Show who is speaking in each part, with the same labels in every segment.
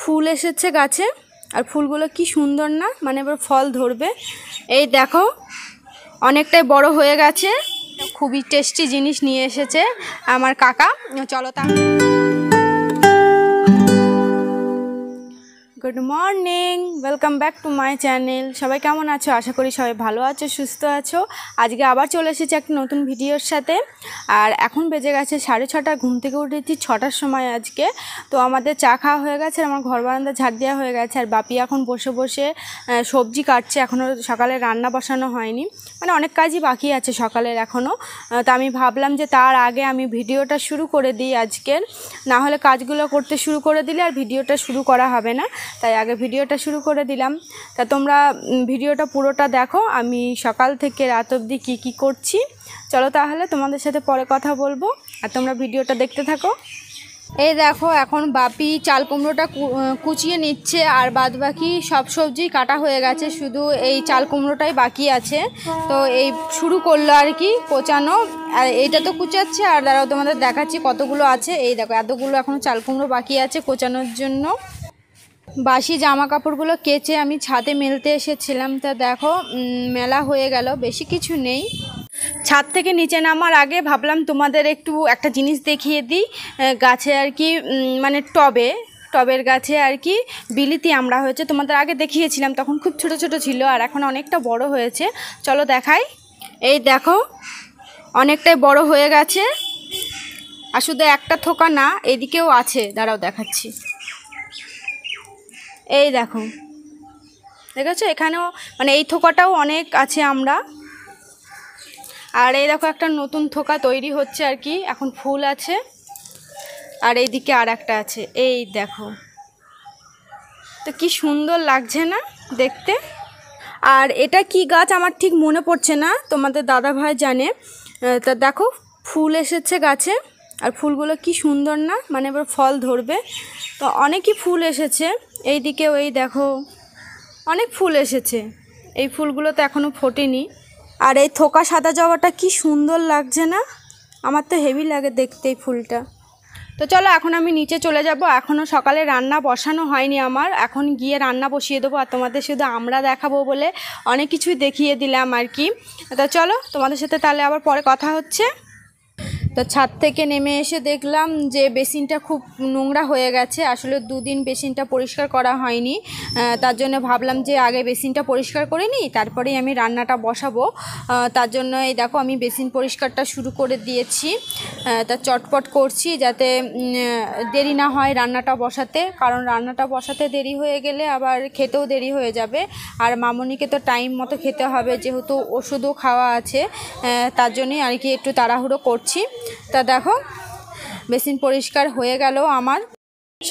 Speaker 1: ফুল এসেছে গাছে আর ফুলগুলো কি সুন্দর না মানে এবার ফল ধরবে এই দেখো অনেকটাই বড় হয়ে গেছে খুবই টেস্টি জিনিস নিয়ে এসেছে আমার কাকা চলো তা good morning welcome back to my channel সবাই কেমন আছো আশা করি সবাই ভালো আছো সুস্থ আছো আজকে আবার চলে এসেছি একটা নতুন ভিডিওর সাথে আর এখন বেজে গেছে সাড়ে ছটা ঘুম থেকে উঠেছি ছটার সময় আজকে তো আমাদের চা খাওয়া হয়ে গেছে আর আমার ঘর বারান্দা ঝাড় দেওয়া হয়ে গেছে আর বাপি এখন বসে বসে সবজি কাটছে এখনও সকালে রান্না বসানো হয়নি মানে অনেক কাজই বাকি আছে সকালের এখনও তা আমি ভাবলাম যে তার আগে আমি ভিডিওটা শুরু করে দিই আজকের না হলে কাজগুলো করতে শুরু করে দিলে আর ভিডিওটা শুরু করা হবে না তাই আগে ভিডিওটা শুরু করে দিলাম তা তোমরা ভিডিওটা পুরোটা দেখো আমি সকাল থেকে রাত অবধি কী কী করছি চলো তাহলে তোমাদের সাথে পরে কথা বলবো আর তোমরা ভিডিওটা দেখতে থাকো এই দেখো এখন বাপি চাল কুমড়োটা কুচিয়ে নিচ্ছে আর বাদ বাকি সব সবজি কাটা হয়ে গেছে শুধু এই চাল কুমড়োটাই বাকি আছে তো এই শুরু করলো আর কি কোচানো আর এইটা তো কুচাচ্ছে আর দাঁড়াও তোমাদের দেখাচ্ছি কতগুলো আছে এই দেখো এতগুলো এখনও চাল কুমড়ো বাকি আছে কোচানোর জন্য বাসি জামা কাপড়গুলো কেচে আমি ছাদে মেলতে এসেছিলাম তা দেখো মেলা হয়ে গেল বেশি কিছু নেই ছাদ থেকে নিচে নামার আগে ভাবলাম তোমাদের একটু একটা জিনিস দেখিয়ে দিই গাছে আর কি মানে টবে টবের গাছে আর কি বিলিতি আমরা হয়েছে তোমাদের আগে দেখিয়েছিলাম তখন খুব ছোট ছোট ছিল আর এখন অনেকটা বড় হয়েছে চলো দেখাই এই দেখো অনেকটাই বড় হয়ে গেছে আর শুধু একটা থোকা না এদিকেও আছে দাঁড়াও দেখাচ্ছি এই দেখো দেখেছো এখানেও মানে এই থোকাটাও অনেক আছে আমরা আর এই দেখো একটা নতুন থোকা তৈরি হচ্ছে আর কি এখন ফুল আছে আর এই দিকে আর একটা আছে এই দেখো তো কি সুন্দর লাগছে না দেখতে আর এটা কি গাছ আমার ঠিক মনে পড়ছে না তোমাদের দাদা ভাই জানে তা দেখো ফুল এসেছে গাছে আর ফুলগুলো কি সুন্দর না মানে এবার ফল ধরবে তো অনেকই ফুল এসেছে এই দিকে ওই দেখো অনেক ফুল এসেছে এই ফুলগুলো তো এখনও ফোটেনি আর এই থোকা সাদা জবাটা কি সুন্দর লাগছে না আমার তো হেভি লাগে দেখতে এই ফুলটা তো চলো এখন আমি নিচে চলে যাব এখনও সকালে রান্না বসানো হয়নি আমার এখন গিয়ে রান্না বসিয়ে দেবো আর তোমাদের শুধু আমরা দেখাবো বলে অনেক কিছুই দেখিয়ে দিলাম আর কি তো চলো তোমাদের সাথে তাহলে আবার পরে কথা হচ্ছে তো ছাদ থেকে নেমে এসে দেখলাম যে বেসিনটা খুব নোংরা হয়ে গেছে আসলে দুদিন বেসিনটা পরিষ্কার করা হয়নি তার জন্য ভাবলাম যে আগে বেসিনটা পরিষ্কার করে নিই তারপরেই আমি রান্নাটা বসাবো তার জন্য এই দেখো আমি বেসিন পরিষ্কারটা শুরু করে দিয়েছি তা চটপট করছি যাতে দেরি না হয় রান্নাটা বসাতে কারণ রান্নাটা বসাতে দেরি হয়ে গেলে আবার খেতেও দেরি হয়ে যাবে আর মামনিকে তো টাইম মতো খেতে হবে যেহেতু ওষুধও খাওয়া আছে তার জন্যই আর কি একটু তাড়াহুড়ো করছি তা দেখো বেসিন পরিষ্কার হয়ে গেল আমার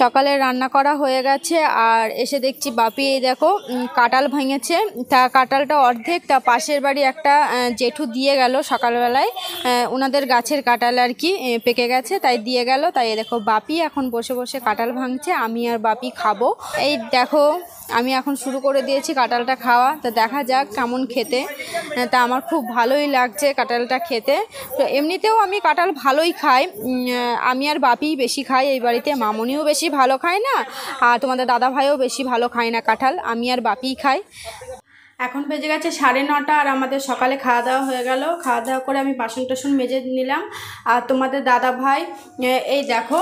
Speaker 1: সকালে রান্না করা হয়ে গেছে আর এসে দেখছি বাপি এই দেখো কাটাল ভেঙেছে তা কাটালটা অর্ধেক তা পাশের বাড়ি একটা জেঠু দিয়ে গেল সকালবেলায় ওনাদের গাছের কাটাল আর কি পেকে গেছে তাই দিয়ে গেল তাই দেখো বাপি এখন বসে বসে কাটাল ভাঙছে আমি আর বাপি খাবো এই দেখো আমি এখন শুরু করে দিয়েছি কাটালটা খাওয়া তা দেখা যাক কেমন খেতে তা আমার খুব ভালোই লাগছে কাটালটা খেতে তো এমনিতেও আমি কাটাল ভালোই খাই আমি আর বাপি বেশি খাই এই বাড়িতে মামনিও বেশি বেশি ভালো খায় না আর তোমাদের দাদা ভাইও বেশি ভালো খায় না কাঁঠাল আমি আর বাপিই খাই এখন বেজে গেছে সাড়ে নটা আর আমাদের সকালে খাওয়া দাওয়া হয়ে গেল খাওয়া দাওয়া করে আমি বাসন টাসন মেজে নিলাম আর তোমাদের দাদা ভাই এই দেখো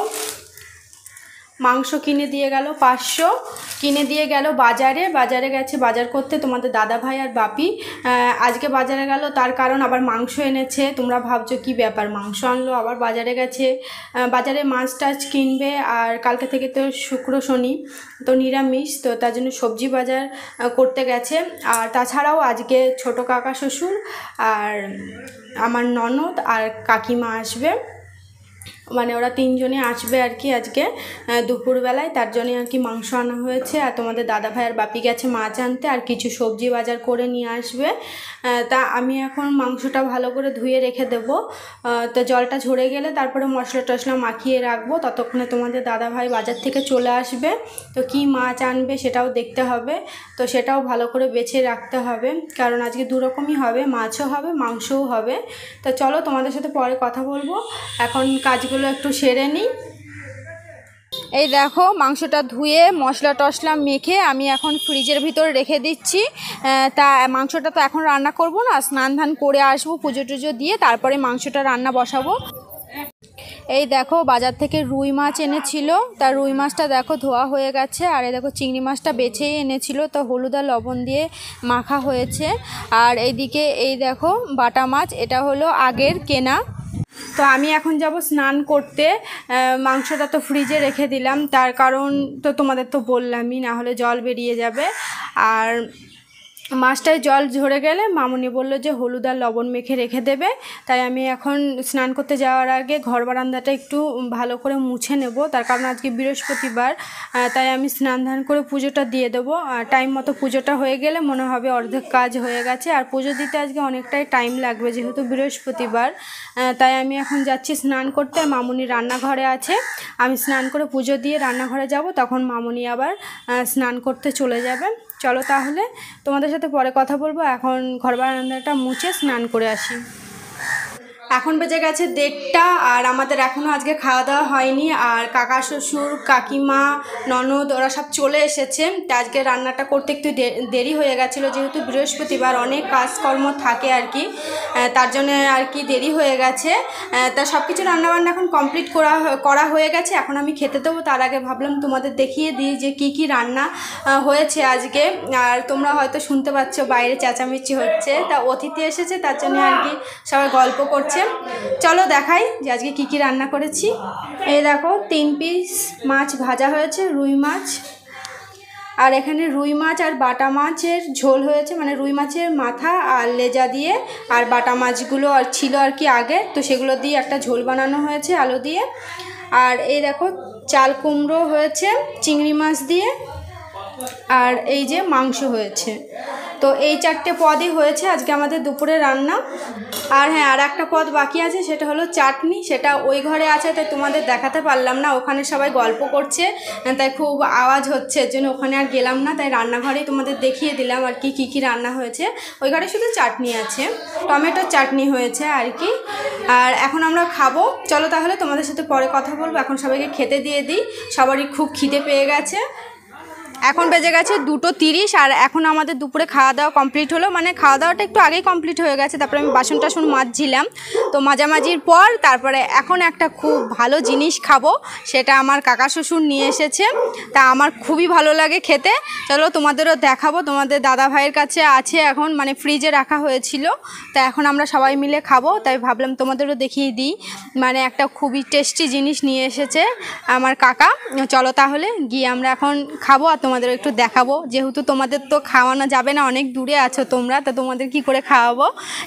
Speaker 1: মাংস কিনে দিয়ে গেল পাঁচশো কিনে দিয়ে গেল বাজারে বাজারে গেছে বাজার করতে তোমাদের দাদা ভাই আর বাপি আজকে বাজারে গেল তার কারণ আবার মাংস এনেছে তোমরা ভাবছো কি ব্যাপার মাংস আনলো আবার বাজারে গেছে বাজারে মাছ টাছ কিনবে আর কালকে থেকে তো শুক্র শনি তো নিরামিষ তো তার জন্য সবজি বাজার করতে গেছে আর তাছাড়াও আজকে ছোট কাকা শ্বশুর আর আমার ননদ আর কাকিমা আসবে মানে ওরা তিনজনে আসবে আর কি আজকে দুপুরবেলায় তার জন্য আর কি মাংস আনা হয়েছে আর তোমাদের দাদা ভাই আর বাপি গেছে মাছ আনতে আর কিছু সবজি বাজার করে নিয়ে আসবে তা আমি এখন মাংসটা ভালো করে ধুয়ে রেখে দেব তো জলটা ঝরে গেলে তারপরে মশলা টশলা মাখিয়ে রাখবো ততক্ষণে তোমাদের দাদা ভাই বাজার থেকে চলে আসবে তো কি মাছ আনবে সেটাও দেখতে হবে তো সেটাও ভালো করে বেছে রাখতে হবে কারণ আজকে দুরকমই হবে মাছও হবে মাংসও হবে তো চলো তোমাদের সাথে পরে কথা বলবো এখন কাজগুলো মাংসগুলো একটু সেরে নিই এই দেখো মাংসটা ধুয়ে মশলা টসলা মেখে আমি এখন ফ্রিজের ভিতর রেখে দিচ্ছি তা মাংসটা তো এখন রান্না করব না স্নান ধান করে আসবো পুজো টুজো দিয়ে তারপরে মাংসটা রান্না বসাবো এই দেখো বাজার থেকে রুই মাছ এনেছিল তা রুই মাছটা দেখো ধোয়া হয়ে গেছে আর এই দেখো চিংড়ি মাছটা বেছেই এনেছিল তো হলুদ আর লবণ দিয়ে মাখা হয়েছে আর এইদিকে এই দেখো বাটা মাছ এটা হলো আগের কেনা তো আমি এখন যাব স্নান করতে মাংসটা তো ফ্রিজে রেখে দিলাম তার কারণ তো তোমাদের তো বললামই না হলে জল বেরিয়ে যাবে আর মাছটায় জল ঝরে গেলে মামনি বলল যে হলুদ আর লবণ মেখে রেখে দেবে তাই আমি এখন স্নান করতে যাওয়ার আগে ঘর বারান্দাটা একটু ভালো করে মুছে নেব তার কারণ আজকে বৃহস্পতিবার তাই আমি স্নান ধান করে পুজোটা দিয়ে দেবো টাইম মতো পুজোটা হয়ে গেলে মনে হবে অর্ধেক কাজ হয়ে গেছে আর পুজো দিতে আজকে অনেকটাই টাইম লাগবে যেহেতু বৃহস্পতিবার তাই আমি এখন যাচ্ছি স্নান করতে আর মামনি রান্নাঘরে আছে আমি স্নান করে পুজো দিয়ে রান্নাঘরে যাব তখন মামনি আবার স্নান করতে চলে যাবেন চলো তাহলে তোমাদের সাথে পরে কথা বলবো এখন ঘর বারান্দাটা মুছে স্নান করে আসি এখন বেজে গেছে দেড়টা আর আমাদের এখনও আজকে খাওয়া দাওয়া হয়নি আর কাকা শ্বশুর কাকিমা ননদ ওরা সব চলে এসেছে তো আজকে রান্নাটা করতে একটু দেরি হয়ে গেছিলো যেহেতু বৃহস্পতিবার অনেক কাজকর্ম থাকে আর কি তার জন্য আর কি দেরি হয়ে গেছে তা সব কিছু রান্নাবান্না এখন কমপ্লিট করা করা হয়ে গেছে এখন আমি খেতে দেবো তার আগে ভাবলাম তোমাদের দেখিয়ে দিই যে কি কি রান্না হয়েছে আজকে আর তোমরা হয়তো শুনতে পাচ্ছ বাইরে চেঁচামেচি হচ্ছে তা অতিথি এসেছে তার জন্য আর কি সবাই গল্প করছে আছে চলো দেখাই যে আজকে কি কি রান্না করেছি এই দেখো তিন পিস মাছ ভাজা হয়েছে রুই মাছ আর এখানে রুই মাছ আর বাটা মাছের ঝোল হয়েছে মানে রুই মাছের মাথা আর লেজা দিয়ে আর বাটা মাছগুলো আর ছিল আর কি আগে তো সেগুলো দিয়ে একটা ঝোল বানানো হয়েছে আলু দিয়ে আর এই দেখো চাল কুমড়ো হয়েছে চিংড়ি মাছ দিয়ে আর এই যে মাংস হয়েছে তো এই চারটে পদই হয়েছে আজকে আমাদের দুপুরে রান্না আর হ্যাঁ আর একটা পদ বাকি আছে সেটা হলো চাটনি সেটা ওই ঘরে আছে তাই তোমাদের দেখাতে পারলাম না ওখানে সবাই গল্প করছে তাই খুব আওয়াজ হচ্ছে এর জন্য ওখানে আর গেলাম না তাই রান্নাঘরেই তোমাদের দেখিয়ে দিলাম আর কি কী কী রান্না হয়েছে ওই ঘরে শুধু চাটনি আছে টমেটোর চাটনি হয়েছে আর কি আর এখন আমরা খাবো চলো তাহলে তোমাদের সাথে পরে কথা বলবো এখন সবাইকে খেতে দিয়ে দিই সবারই খুব খিদে পেয়ে গেছে এখন বেজে গেছে দুটো তিরিশ আর এখন আমাদের দুপুরে খাওয়া দাওয়া কমপ্লিট হলো মানে খাওয়া দাওয়াটা একটু আগেই কমপ্লিট হয়ে গেছে তারপরে আমি বাসন টাসন মাজছিলাম তো মাঝামাঝির পর তারপরে এখন একটা খুব ভালো জিনিস খাবো সেটা আমার কাকা শ্বশুর নিয়ে এসেছে তা আমার খুবই ভালো লাগে খেতে চলো তোমাদেরও দেখাবো তোমাদের দাদা ভাইয়ের কাছে আছে এখন মানে ফ্রিজে রাখা হয়েছিল তা এখন আমরা সবাই মিলে খাবো তাই ভাবলাম তোমাদেরও দেখিয়ে দিই মানে একটা খুবই টেস্টি জিনিস নিয়ে এসেছে আমার কাকা চলো তাহলে গিয়ে আমরা এখন খাবো আর তোমাদের একটু দেখাবো যেহেতু তোমাদের তো খাওয়ানো যাবে না অনেক দূরে আছো তোমরা তো তোমাদের কি করে খাওয়াবো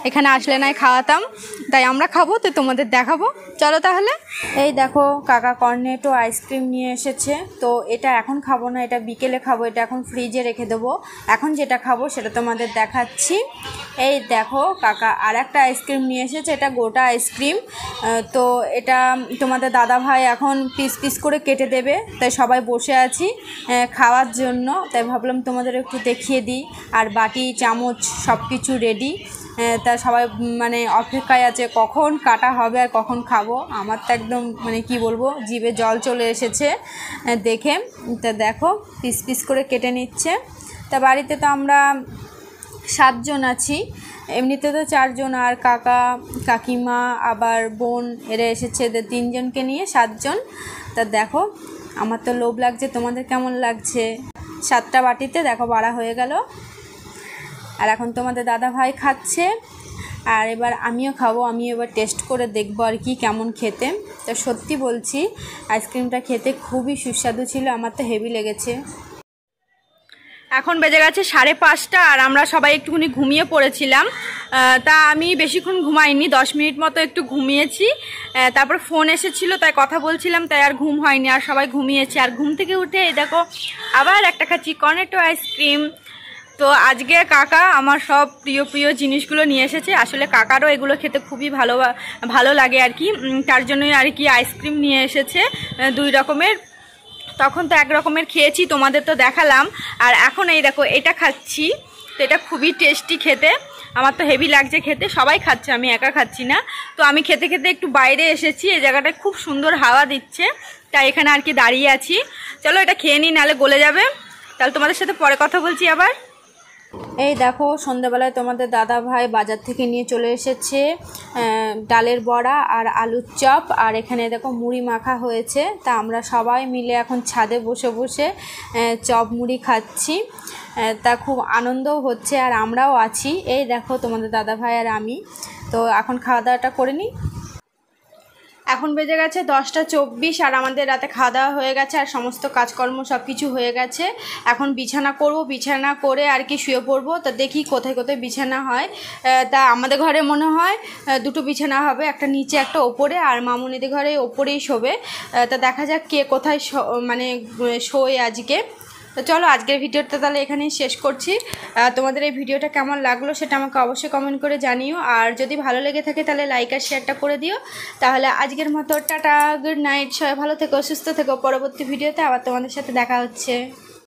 Speaker 1: এখানে আসলে নয় খাওয়াতাম তাই আমরা খাবো তো তোমাদের দেখাবো চলো তাহলে এই দেখো কাকা কর্নেটো আইসক্রিম নিয়ে এসেছে তো এটা এখন খাবো না এটা বিকেলে খাবো এটা এখন ফ্রিজে রেখে দেবো এখন যেটা খাবো সেটা তোমাদের দেখাচ্ছি এই দেখো কাকা আর একটা আইসক্রিম নিয়ে এসেছে এটা গোটা আইসক্রিম তো এটা তোমাদের দাদা ভাই এখন পিস পিস করে কেটে দেবে তাই সবাই বসে আছি খাওয়া জন্য তাই ভাবলাম তোমাদের একটু দেখিয়ে দিই আর বাটি চামচ সব কিছু রেডি তা সবাই মানে অপেক্ষায় আছে কখন কাটা হবে আর কখন খাবো আমার তো একদম মানে কি বলবো জিভে জল চলে এসেছে দেখে তা দেখো পিস পিস করে কেটে নিচ্ছে তা বাড়িতে তো আমরা সাতজন আছি এমনিতে তো চারজন আর কাকা কাকিমা আবার বোন এরা এসেছে এদের তিনজনকে নিয়ে সাতজন তা দেখো আমার তো লোভ লাগছে তোমাদের কেমন লাগছে সাতটা বাটিতে দেখো বাড়া হয়ে গেল আর এখন তোমাদের দাদা ভাই খাচ্ছে আর এবার আমিও খাবো আমি এবার টেস্ট করে দেখবো আর কি কেমন খেতে তো সত্যি বলছি আইসক্রিমটা খেতে খুবই সুস্বাদু ছিল আমার তো হেভি লেগেছে এখন বেজে গেছে সাড়ে পাঁচটা আর আমরা সবাই একটুখানি ঘুমিয়ে পড়েছিলাম তা আমি বেশিক্ষণ ঘুমাইনি দশ মিনিট মতো একটু ঘুমিয়েছি তারপর ফোন এসেছিল তাই কথা বলছিলাম তাই আর ঘুম হয়নি আর সবাই ঘুমিয়েছে আর ঘুম থেকে উঠে দেখো আবার একটা খাচ্ছি কর্নেটো আইসক্রিম তো আজকে কাকা আমার সব প্রিয় প্রিয় জিনিসগুলো নিয়ে এসেছে আসলে কাকারও এগুলো খেতে খুবই ভালো ভালো লাগে আর কি তার জন্যই আর কি আইসক্রিম নিয়ে এসেছে দুই রকমের তখন তো এক রকমের খেয়েছি তোমাদের তো দেখালাম আর এখন এই দেখো এটা খাচ্ছি তো এটা খুবই টেস্টি খেতে আমার তো হেভি লাগছে খেতে সবাই খাচ্ছে আমি একা খাচ্ছি না তো আমি খেতে খেতে একটু বাইরে এসেছি এই জায়গাটা খুব সুন্দর হাওয়া দিচ্ছে তাই এখানে আর কি দাঁড়িয়ে আছি চলো এটা খেয়ে নিই নাহলে গলে যাবে তাহলে তোমাদের সাথে পরে কথা বলছি আবার এই দেখো সন্ধ্যাবেলায় তোমাদের দাদা ভাই বাজার থেকে নিয়ে চলে এসেছে ডালের বড়া আর আলুর চপ আর এখানে দেখো মুড়ি মাখা হয়েছে তা আমরা সবাই মিলে এখন ছাদে বসে বসে চপ মুড়ি খাচ্ছি তা খুব আনন্দও হচ্ছে আর আমরাও আছি এই দেখো তোমাদের দাদা ভাই আর আমি তো এখন খাওয়া দাওয়াটা করে নিই এখন বেজে গেছে দশটা চব্বিশ আর আমাদের রাতে খাওয়া দাওয়া হয়ে গেছে আর সমস্ত কাজকর্ম সব কিছু হয়ে গেছে এখন বিছানা করব বিছানা করে আর কি শুয়ে পড়বো তা দেখি কোথায় কোথায় বিছানা হয় তা আমাদের ঘরে মনে হয় দুটো বিছানা হবে একটা নিচে একটা ওপরে আর মামুনিদের ঘরে ওপরেই শোবে তা দেখা যাক কে কোথায় মানে শোয় আজকে তো চলো আজকের ভিডিওটা তাহলে এখানেই শেষ করছি তোমাদের এই ভিডিওটা কেমন লাগলো সেটা আমাকে অবশ্যই কমেন্ট করে জানিও আর যদি ভালো লেগে থাকে তাহলে লাইক আর শেয়ারটা করে দিও তাহলে আজকের মতো টাটা গুড নাইট সবাই ভালো থেকো সুস্থ থেকো পরবর্তী ভিডিওতে আবার তোমাদের সাথে দেখা হচ্ছে